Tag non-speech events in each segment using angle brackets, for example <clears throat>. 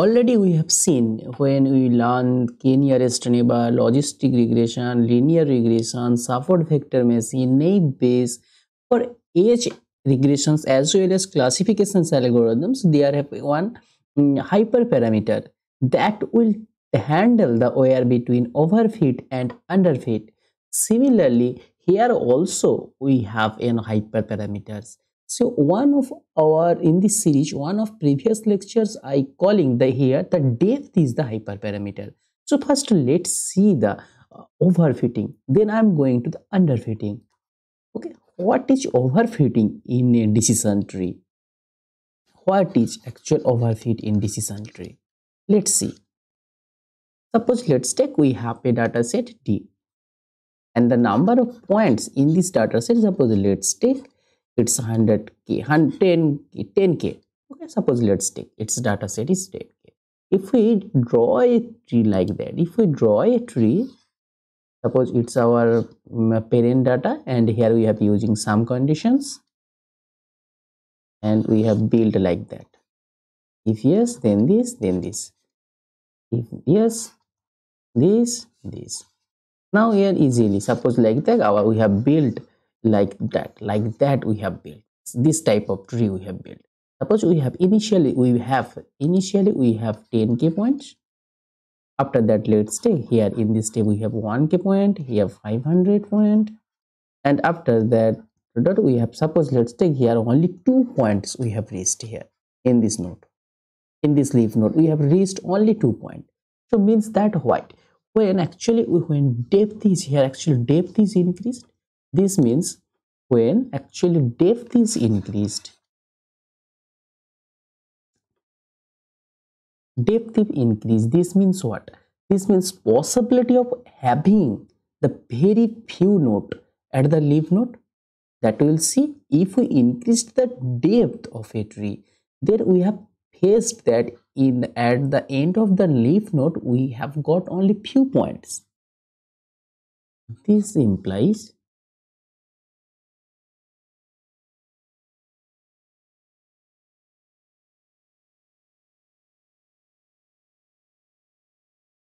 Already we have seen when we learn k nearest neighbor, logistic regression, linear regression, support vector machine, naive base. for each regressions as well as classifications algorithms there have one um, hyperparameter that will handle the error between overfit and underfit. Similarly, here also we have an hyperparameters so one of our in this series one of previous lectures i calling the here the depth is the hyperparameter so first let's see the uh, overfitting then i'm going to the underfitting okay what is overfitting in a decision tree what is actual overfit in decision tree let's see suppose let's take we have a data set d and the number of points in this data set suppose let's take it's 100k 110k 10k okay suppose let's take its data set is 10k if we draw a tree like that if we draw a tree suppose it's our mm, parent data and here we have using some conditions and we have built like that if yes then this then this if yes this this now here easily suppose like that our we have built like that like that we have built this type of tree we have built suppose we have initially we have initially we have 10k points after that let's say here in this table we have 1k point here 500 point and after that dot we have suppose let's take here only two points we have reached here in this node in this leaf node we have reached only two point so means that white when actually when depth is here actual depth is increased this means when actually depth is increased, depth is increased. This means what? This means possibility of having the very few note at the leaf node that we will see if we increase the depth of a tree then we have faced that in at the end of the leaf node we have got only few points this implies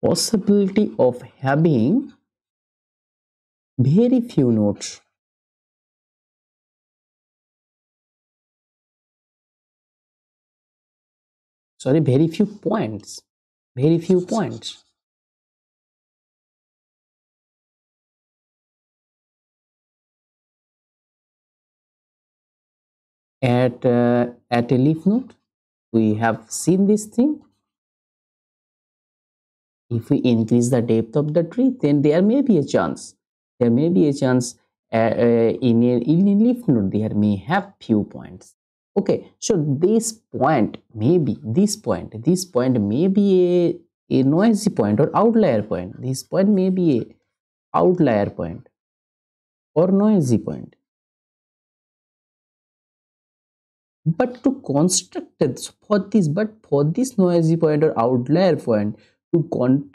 possibility of having very few notes. sorry very few points very few points at uh, at a leaf node we have seen this thing if we increase the depth of the tree then there may be a chance there may be a chance uh, uh, in, a, in a leaf node there may have few points okay so this point maybe this point this point may be a, a noisy point or outlier point this point may be a outlier point or noisy point but to construct it for this but for this noisy point or outlier point to, con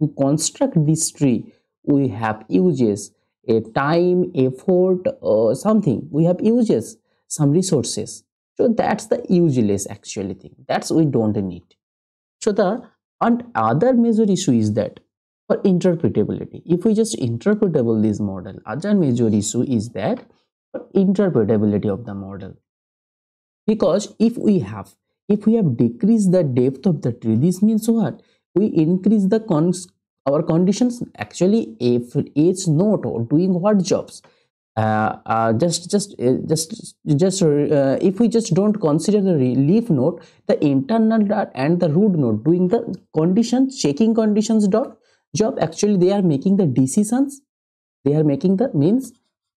to construct this tree we have uses a time effort uh, something we have uses some resources so that's the useless actually thing that's we don't need so the and other major issue is that for interpretability if we just interpretable this model other major issue is that for interpretability of the model because if we have if we have decreased the depth of the tree this means what we increase the cons our conditions actually if it's not doing what jobs uh, uh, just just uh, just just uh, if we just don't consider the leaf node the internal dot and the root node doing the conditions checking conditions dot job actually they are making the decisions they are making the means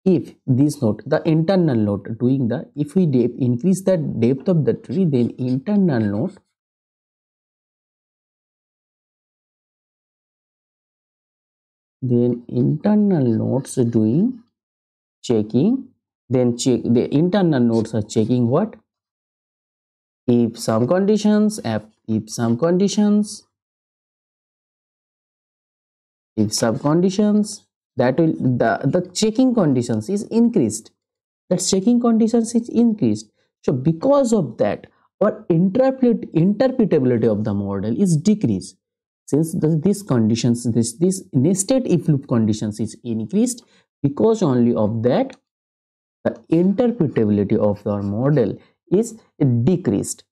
if this node the internal node doing the if we increase the depth of the tree then internal node then internal nodes doing checking then check the internal nodes are checking what if some conditions if, if some conditions if some conditions that will the the checking conditions is increased that checking conditions is increased so because of that our interpret interpretability of the model is decreased since the, this conditions this this nested if loop conditions is increased because only of that the interpretability of the model is decreased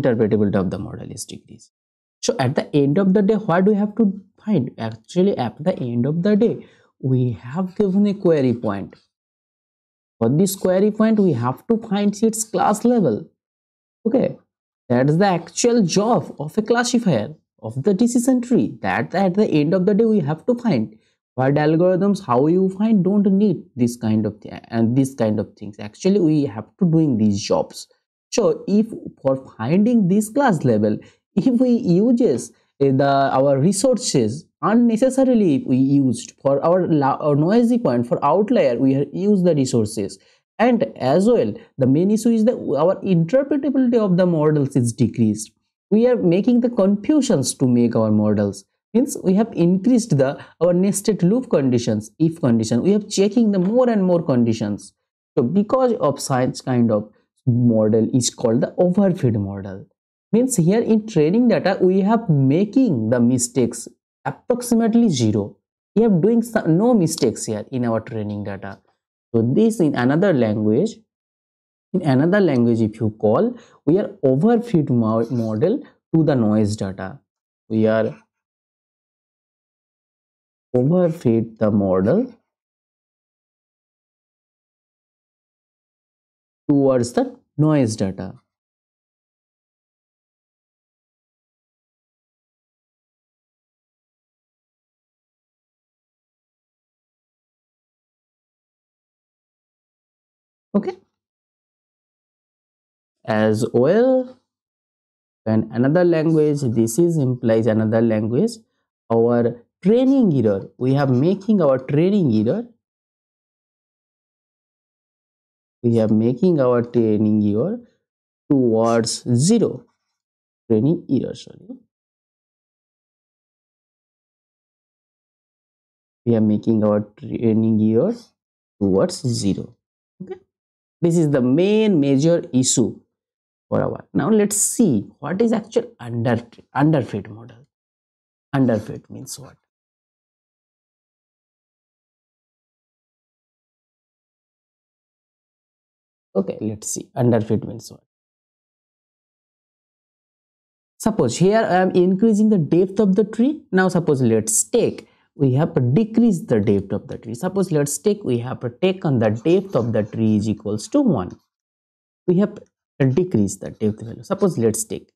interpretability of the model is degrees. So at the end of the day, what do we have to find? Actually, at the end of the day, we have given a query point. For this query point, we have to find its class level. Okay, that's the actual job of a classifier of the decision tree. That at the end of the day, we have to find. What algorithms, how you find, don't need this kind of thing and this kind of things. Actually, we have to doing these jobs so if for finding this class level, if we uses eh, the our resources unnecessarily we used for our, our noisy point for outlier we use the resources and as well the main issue is that our interpretability of the models is decreased we are making the confusions to make our models means we have increased the our nested loop conditions if condition we have checking the more and more conditions so because of such kind of model is called the overfit model means here in training data we have making the mistakes approximately zero we have doing some, no mistakes here in our training data so this in another language in another language if you call we are overfit model to the noise data we are overfit the model towards the noise data. Okay. As well, when another language, this is implies another language, our training error, we have making our training error we are making our training year towards zero training error. sorry we are making our training year towards zero okay this is the main major issue for our now let's see what is actual under underfit model underfit means what okay let's see underfit means what suppose here i am increasing the depth of the tree now suppose let's take we have to decrease the depth of the tree suppose let's take we have to take on the depth of the tree is equals to 1 we have to decrease the depth value suppose let's take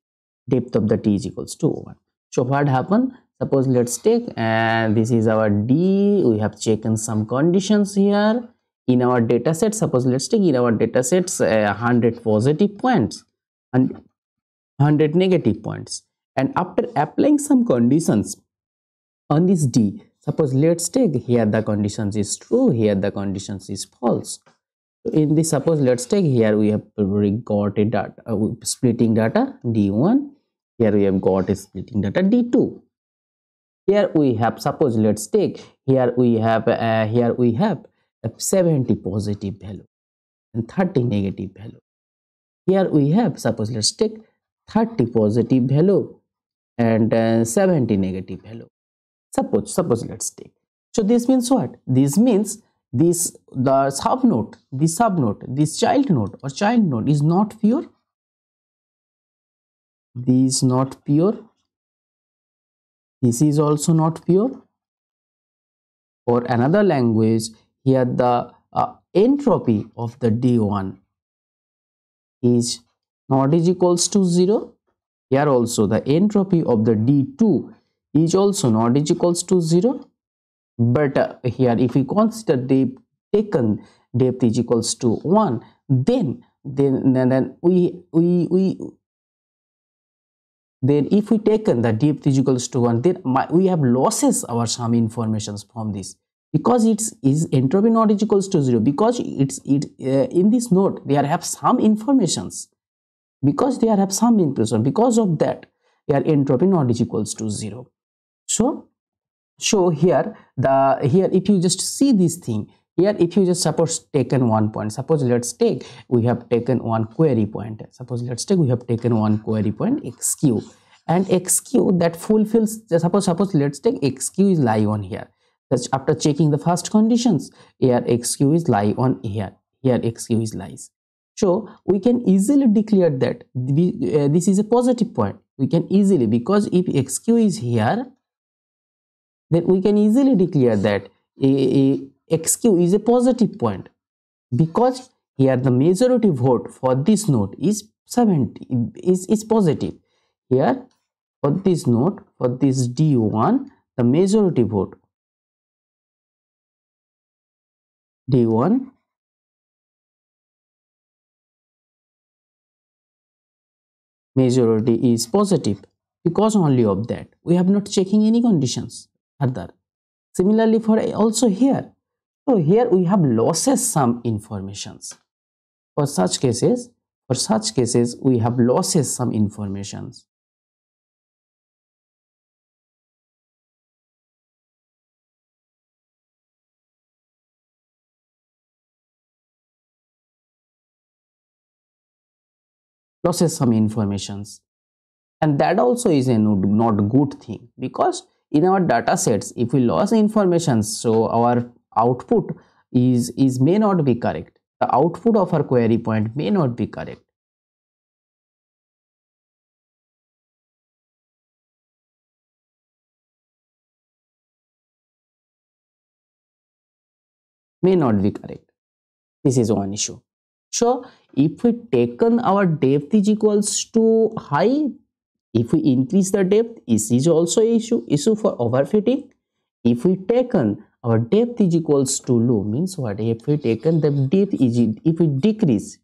depth of the tree is equals to 1 so what happened suppose let's take and this is our d we have taken some conditions here in our data set suppose let's take in our data sets uh, 100 positive points and 100 negative points and after applying some conditions on this d suppose let's take here the conditions is true here the conditions is false in this suppose let's take here we have got a data uh, splitting data d1 here we have got a splitting data d2 here we have suppose let's take here we have uh, here we have 70 positive value and 30 negative value here we have suppose let's take 30 positive value and uh, 70 negative value suppose suppose let's take so this means what this means this the sub note this sub note this child note or child note is not pure this is not pure this is also not pure or another language here the uh, entropy of the d1 is not is equals to 0 here also the entropy of the d2 is also not is equals to 0 but uh, here if we consider the taken depth is equals to 1 then then then we we we then if we taken the depth is equals to 1 then my, we have losses our some informations from this because it's entropy not is equals to zero because it's it uh, in this node they have some informations because they have some information because of that their entropy not is equals to zero so so here the here if you just see this thing here if you just suppose taken one point suppose let's take we have taken one query point suppose let's take we have taken one query point xq and xq that fulfills suppose suppose let's take xq is lie on here after checking the first conditions here xq is lie on here here xq is lies so we can easily declare that uh, this is a positive point we can easily because if xq is here then we can easily declare that xq is a positive point because here the majority vote for this note is 70 is, is positive here for this note for this d1 the majority vote d1 majority is positive because only of that we have not checking any conditions further similarly for also here so here we have losses some informations for such cases for such cases we have losses some informations process some informations and that also is a not good thing because in our data sets if we lose informations so our output is is may not be correct the output of our query point may not be correct may not be correct this is one issue so if we taken our depth is equals to high if we increase the depth this is also issue issue for overfitting if we taken our depth is equals to low means what if we taken the depth is if we decrease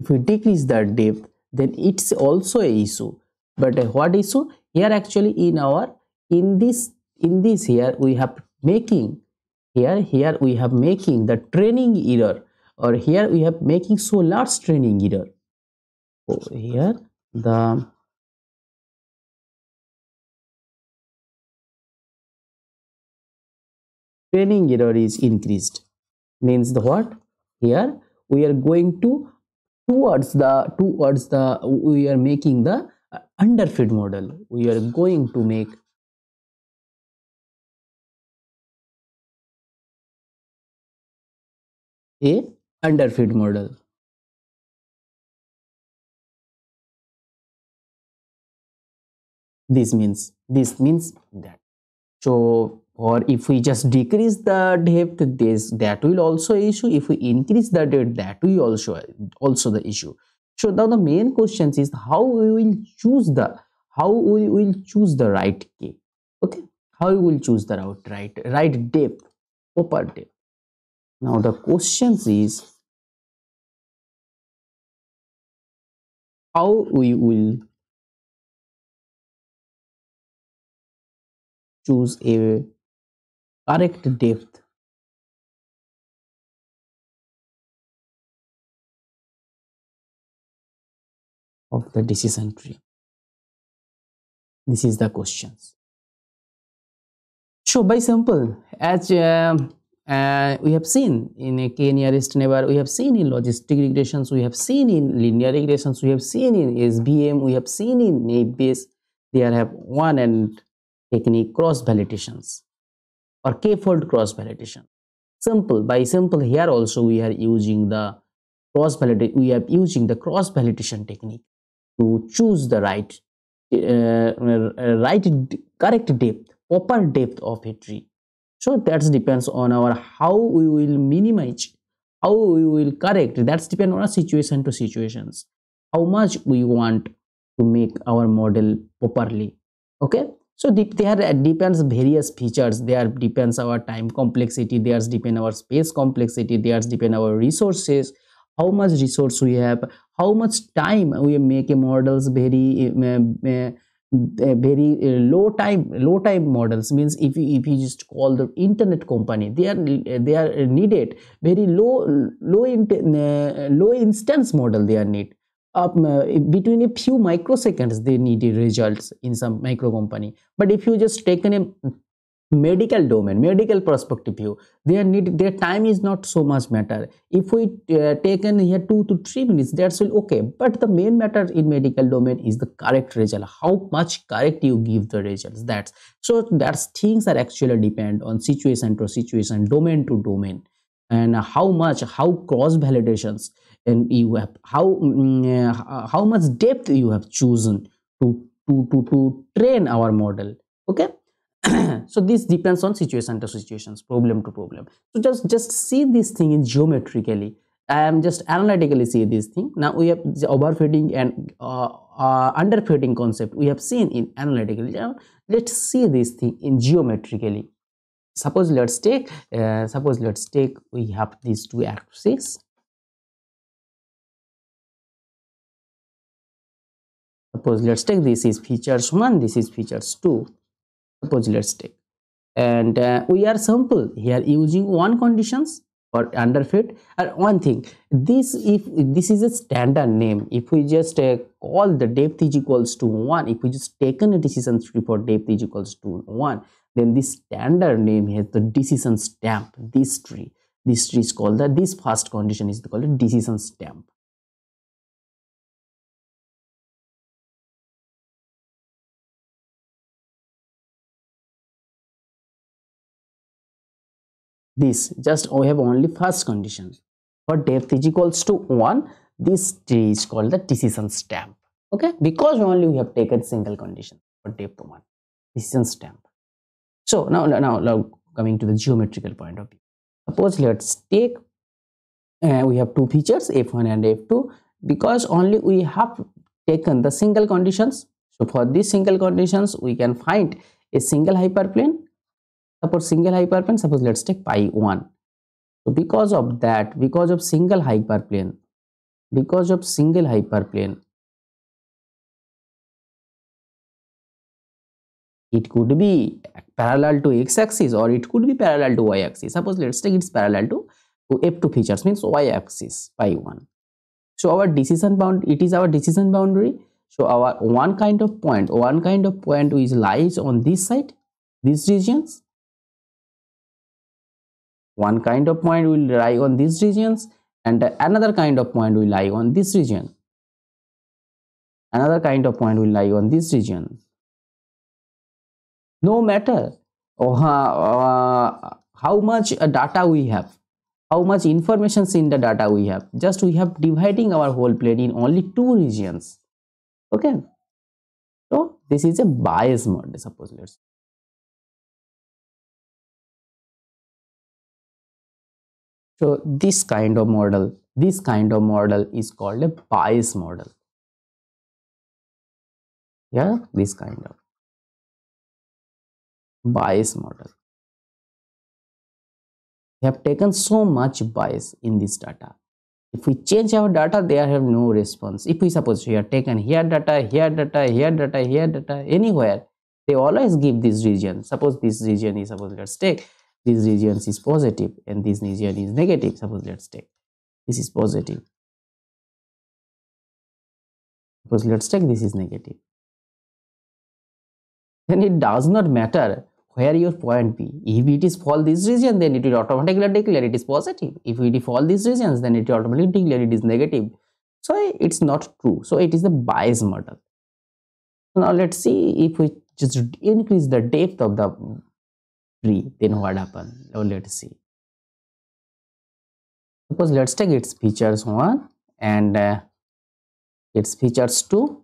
if we decrease the depth then it's also a issue but what issue here actually in our in this in this here we have making here here we have making the training error or here we have making so large training error here the training error is increased means the what here we are going to towards the towards the we are making the underfit model we are going to make a underfit model this means this means that so or if we just decrease the depth this that will also issue if we increase the depth that will also also the issue so now the main question is how we will choose the how we will choose the right key okay how we will choose the route right right depth upper depth now the question is how we will choose a correct depth of the decision tree. This is the questions. So by simple, as uh, uh, we have seen in a k nearest neighbor we have seen in logistic regressions we have seen in linear regressions we have seen in sbm we have seen in naive bayes there have one and technique cross validations or k-fold cross validation simple by simple here also we are using the cross validate we are using the cross validation technique to choose the right uh, right correct depth proper depth of a tree so that depends on our how we will minimize how we will correct that's depend on a situation to situations how much we want to make our model properly okay so there depends various features there depends our time complexity there depends our space complexity there depends our resources how much resource we have how much time we make models very uh, uh, very uh, low time low time models means if you if you just call the internet company they are they are needed very low low in, uh, low instance model they are need up uh, between a few microseconds they need results in some micro company but if you just taken a medical domain medical perspective view their need their time is not so much matter if we uh, taken here two to three minutes that's okay but the main matter in medical domain is the correct result how much correct you give the results that's so that's things are actually depend on situation to situation domain to domain and how much how cross validations and you have how mm, uh, how much depth you have chosen to to to to train our model okay <clears throat> so this depends on situation to situations problem to problem so just just see this thing in geometrically i am just analytically see this thing now we have the overfitting and uh, uh, underfitting concept we have seen in analytically now let's see this thing in geometrically suppose let's take uh, suppose let's take we have these two axes suppose let's take this is features 1 this is features 2 suppose let's take and uh, we are sample here using one conditions or under fit and one thing this if this is a standard name if we just uh, call the depth is equals to one if we just taken a decision tree for depth is equals to one then this standard name has the decision stamp this tree this tree is called that. this first condition is called a decision stamp this just we have only first condition for depth is equals to 1 this tree is called the decision stamp okay because only we have taken single condition for depth 1 decision stamp so now now, now coming to the geometrical point of view suppose let's take uh, we have two features f1 and f2 because only we have taken the single conditions so for these single conditions we can find a single hyperplane suppose single hyperplane suppose let's take pi 1 so because of that because of single hyperplane because of single hyperplane it could be parallel to x axis or it could be parallel to y axis suppose let's take it's parallel to, to f2 features means y axis pi 1 so our decision bound it is our decision boundary so our one kind of point one kind of point which lies on this side these regions one kind of point will lie on these regions and another kind of point will lie on this region. Another kind of point will lie on this region. No matter uh, uh how much uh, data we have, how much information in the data we have, just we have dividing our whole plane in only two regions. Okay. So this is a bias mode, suppose let's So this kind of model, this kind of model is called a bias model. Yeah, this kind of bias model. We have taken so much bias in this data. If we change our data, they have no response. If we suppose we have taken here data, here data, here data, here data, anywhere, they always give this region. Suppose this region is suppose let's take this region is positive and this region is negative suppose let's take this is positive suppose let's take this is negative then it does not matter where your point be if it is fall this region then it will automatically declare it is positive if it fall this regions then it will automatically declare it is negative so it's not true so it is the bias model now let's see if we just increase the depth of the then what happen? Now let's see. Suppose let's take its features 1 and uh, its features 2.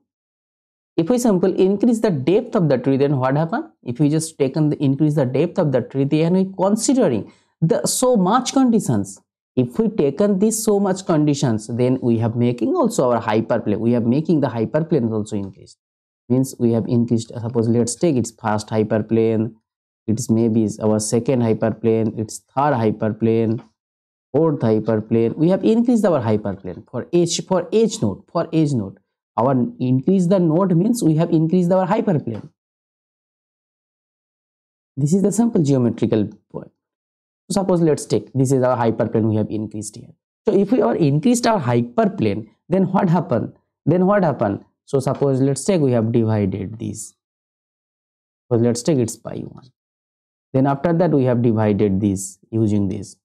If we simple increase the depth of the tree, then what happen? If we just taken the increase the depth of the tree, then we considering the so much conditions. If we taken this so much conditions, then we have making also our hyperplane. We have making the hyperplane also increased. Means we have increased. Suppose let's take its first hyperplane, it's maybe our second hyperplane it's third hyperplane fourth hyperplane we have increased our hyperplane for each for each node for each node our increase the node means we have increased our hyperplane this is the simple geometrical point so suppose let's take this is our hyperplane we have increased here so if we are increased our hyperplane then what happened then what happened so suppose let's take we have divided these so let's take it's pi 1 then after that we have divided this using this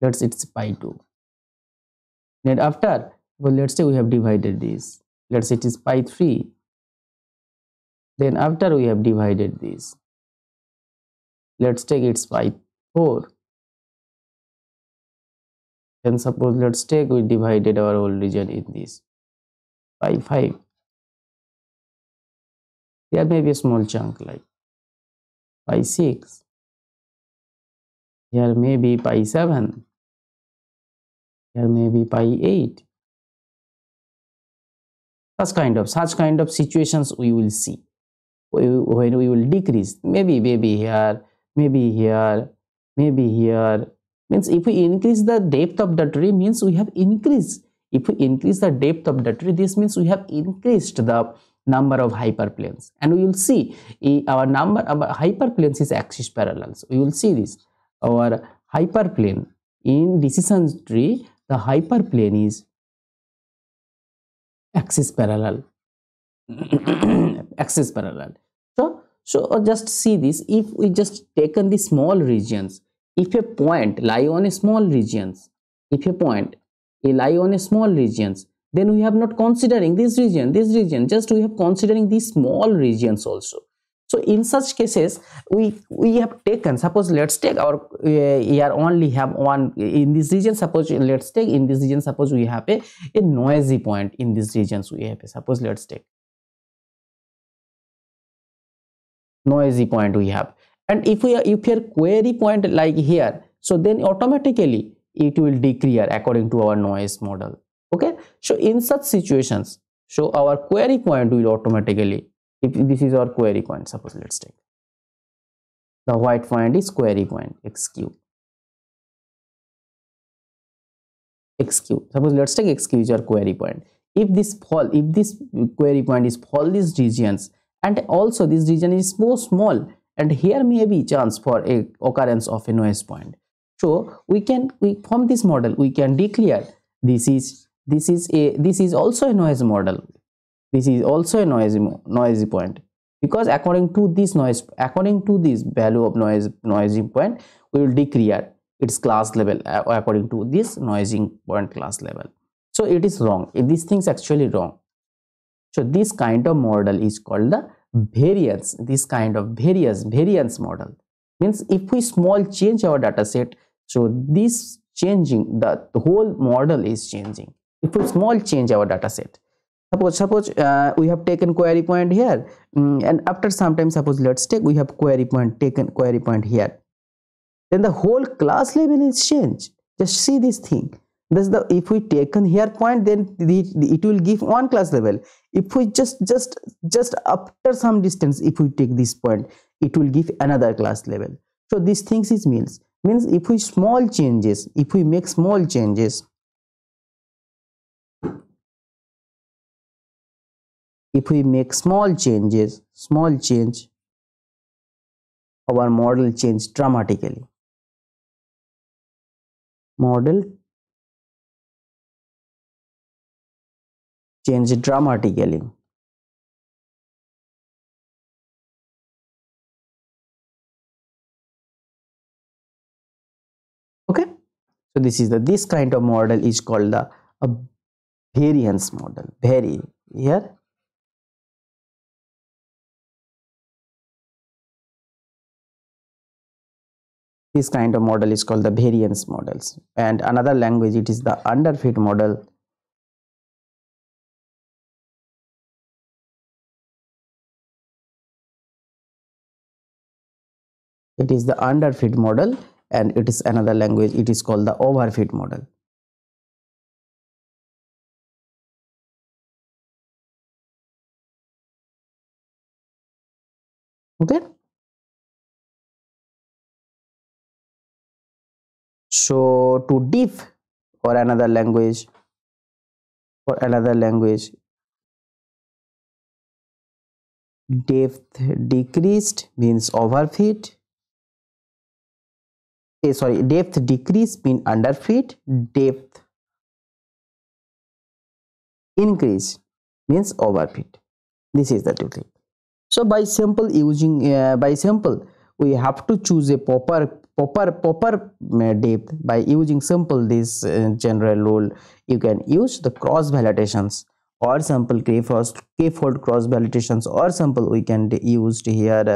that's it's pi 2 then after well let's say we have divided this let's say it is pi 3 then after we have divided this let's take it's pi 4 then suppose let's take we divided our whole region in this pi 5 there may be a small chunk like pi 6 here may be pi 7 here may be pi 8 such kind of such kind of situations we will see when we will decrease maybe maybe here maybe here maybe here means if we increase the depth of the tree means we have increased if we increase the depth of the tree this means we have increased the number of hyperplanes and we will see our number our hyperplanes is axis parallel so we will see this our hyperplane in decision tree the hyperplane is axis parallel <coughs> axis parallel so so uh, just see this if we just taken the small regions if a point lie on a small regions if a point a lie on a small regions then we have not considering this region this region just we have considering these small regions also so in such cases we we have taken suppose let's take our uh, here only have one in this region suppose let's take in this region suppose we have a, a noisy point in these regions we have a, suppose let's take noisy point we have and if we if your query point like here so then automatically it will decrease according to our noise model okay so in such situations so our query point will automatically if this is our query point suppose let's take the white point is query point x cube, x cube. suppose let's take x cube is our query point if this fall if this query point is fall these regions and also this region is so small and here may be chance for a occurrence of a noise point so we can we from this model we can declare this is this is a this is also a noise model this is also a noisy noisy point because according to this noise according to this value of noise noisy point we will declare its class level according to this noisy point class level so it is wrong these things actually wrong so this kind of model is called the variance this kind of variance variance model means if we small change our data set so this changing the, the whole model is changing if we small change our data set suppose suppose uh, we have taken query point here mm, and after some time suppose let's take we have query point taken query point here then the whole class level is changed just see this thing this the if we taken here point then the, the, it will give one class level if we just just just after some distance if we take this point it will give another class level so these things is means means if we small changes if we make small changes if we make small changes small change our model change dramatically model change dramatically okay so this is the this kind of model is called the variance model very here this kind of model is called the variance models and another language it is the underfit model it is the underfit model and it is another language it is called the overfit model okay so to diff for another language for another language depth decreased means overfit eh, sorry depth decrease mean underfit depth increase means overfit this is the technique so by sample using uh, by sample we have to choose a proper proper proper uh, depth by using simple this uh, general rule you can use the cross validations or sample k-fold k-fold cross validations or sample we can used here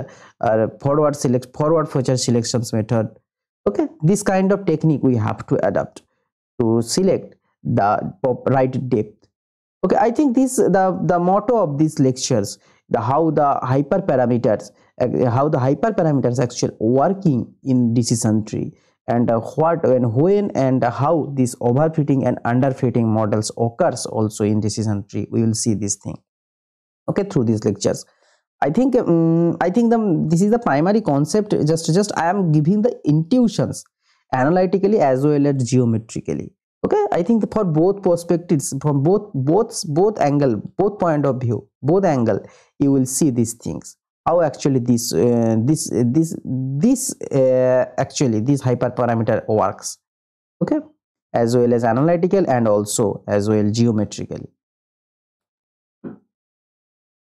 uh, uh, forward select forward feature selections method okay this kind of technique we have to adapt to select the right depth okay i think this the the motto of these lectures the how the hyperparameters uh, how the hyperparameters actually working in decision tree and uh, what and when and how this overfitting and underfitting models occurs also in decision tree we will see this thing okay through these lectures i think um, i think the this is the primary concept just just i am giving the intuitions analytically as well as geometrically okay i think the, for both perspectives from both both both angle both point of view both angle you will see these things how actually this uh, this uh, this this uh, actually this hyperparameter works okay as well as analytical and also as well geometrically